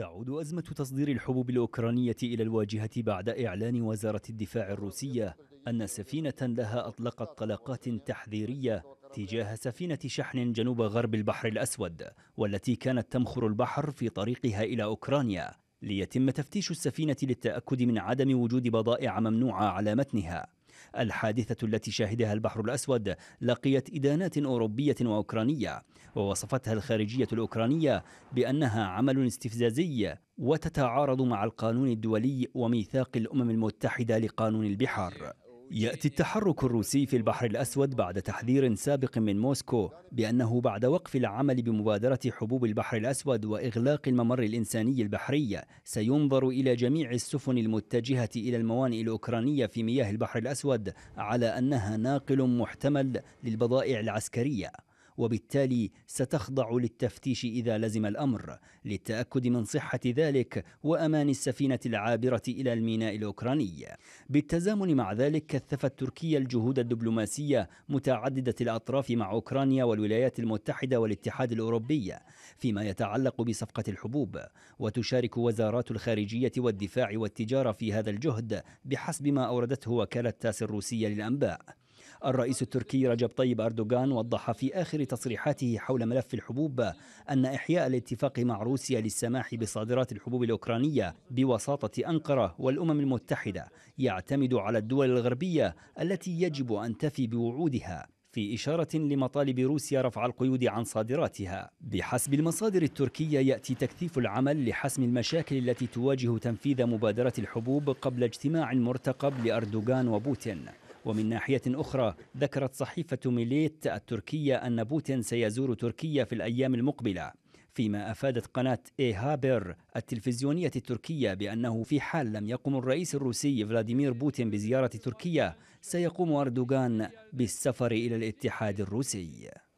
تعود أزمة تصدير الحبوب الأوكرانية إلى الواجهة بعد إعلان وزارة الدفاع الروسية أن سفينة لها أطلقت طلقات تحذيرية تجاه سفينة شحن جنوب غرب البحر الأسود والتي كانت تمخر البحر في طريقها إلى أوكرانيا ليتم تفتيش السفينة للتأكد من عدم وجود بضائع ممنوعة على متنها الحادثة التي شهدها البحر الأسود لقيت إدانات أوروبية وأوكرانية ووصفتها الخارجية الأوكرانية بأنها عمل استفزازي وتتعارض مع القانون الدولي وميثاق الأمم المتحدة لقانون البحار يأتي التحرك الروسي في البحر الأسود بعد تحذير سابق من موسكو بأنه بعد وقف العمل بمبادرة حبوب البحر الأسود وإغلاق الممر الإنساني البحري سينظر إلى جميع السفن المتجهة إلى الموانئ الأوكرانية في مياه البحر الأسود على أنها ناقل محتمل للبضائع العسكرية وبالتالي ستخضع للتفتيش إذا لزم الأمر للتأكد من صحة ذلك وأمان السفينة العابرة إلى الميناء الأوكراني بالتزامن مع ذلك كثفت تركيا الجهود الدبلوماسية متعددة الأطراف مع أوكرانيا والولايات المتحدة والاتحاد الأوروبي فيما يتعلق بصفقة الحبوب وتشارك وزارات الخارجية والدفاع والتجارة في هذا الجهد بحسب ما أوردته وكالة تاس الروسية للأنباء الرئيس التركي رجب طيب أردوغان وضح في آخر تصريحاته حول ملف الحبوب أن إحياء الاتفاق مع روسيا للسماح بصادرات الحبوب الأوكرانية بوساطة أنقرة والأمم المتحدة يعتمد على الدول الغربية التي يجب أن تفي بوعودها في إشارة لمطالب روسيا رفع القيود عن صادراتها بحسب المصادر التركية يأتي تكثيف العمل لحسم المشاكل التي تواجه تنفيذ مبادرة الحبوب قبل اجتماع مرتقب لأردوغان وبوتين ومن ناحية أخرى ذكرت صحيفة ميليت التركية أن بوتين سيزور تركيا في الأيام المقبلة فيما أفادت قناة إي هابر التلفزيونية التركية بأنه في حال لم يقم الرئيس الروسي فلاديمير بوتين بزيارة تركيا سيقوم أردوغان بالسفر إلى الاتحاد الروسي